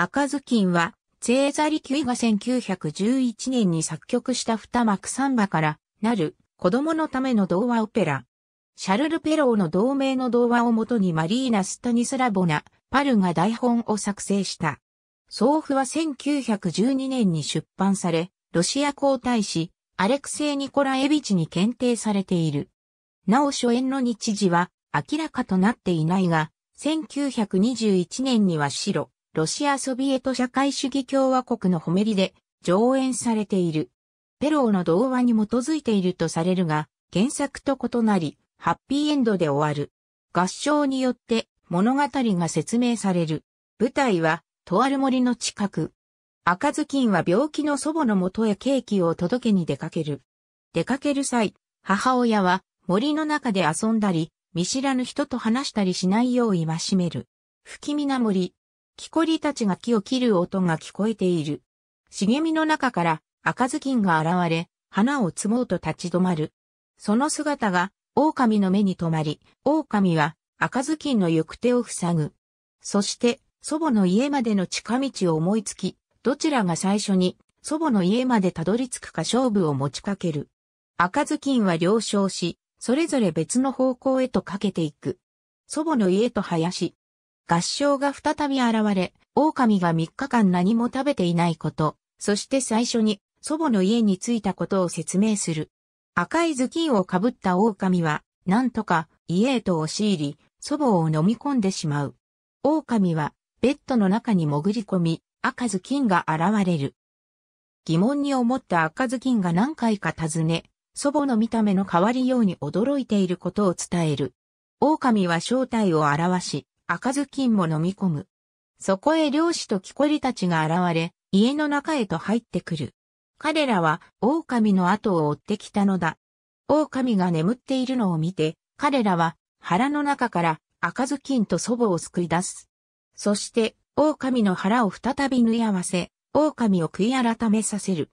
赤ずきんは、ゼーザリキュイが1911年に作曲した二幕三馬からなる子供のための童話オペラ。シャルル・ペローの同名の童話をもとにマリーナ・スタニスラボナ、パルが台本を作成した。送付は1912年に出版され、ロシア皇太子、アレクセイ・ニコラエビチに検定されている。なお初演の日時は明らかとなっていないが、1921年には白、ロシア・ソビエト社会主義共和国の褒めりで上演されている。ペローの童話に基づいているとされるが、原作と異なり、ハッピーエンドで終わる。合唱によって物語が説明される。舞台は、とある森の近く。赤ずきんは病気の祖母のもとへケーキを届けに出かける。出かける際、母親は森の中で遊んだり、見知らぬ人と話したりしないよう戒める。不気味な森、木こりたちが木を切る音が聞こえている。茂みの中から赤ずきんが現れ、花を摘もうと立ち止まる。その姿が狼の目に留まり、狼は赤ずきんの行く手を塞ぐ。そして祖母の家までの近道を思いつき、どちらが最初に祖母の家までたどり着くか勝負を持ちかける。赤ずきんは了承し、それぞれ別の方向へとかけていく。祖母の家と林、合唱が再び現れ、狼が3日間何も食べていないこと、そして最初に祖母の家に着いたことを説明する。赤い頭巾をかぶった狼は、なんとか家へと押し入り、祖母を飲み込んでしまう。狼は、ベッドの中に潜り込み、赤頭巾が現れる。疑問に思った赤頭巾が何回か尋ね、祖母の見た目の変わりように驚いていることを伝える。狼は正体を表し、赤ずきんも飲み込む。そこへ漁師と木こりたちが現れ、家の中へと入ってくる。彼らは狼の後を追ってきたのだ。狼が眠っているのを見て、彼らは腹の中から赤ずきんと祖母を救い出す。そして狼の腹を再び縫い合わせ、狼を悔い改めさせる。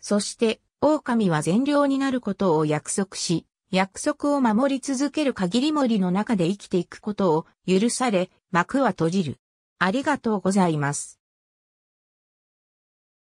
そして狼は善良になることを約束し、約束を守り続ける限り森の中で生きていくことを許され、幕は閉じる。ありがとうございます。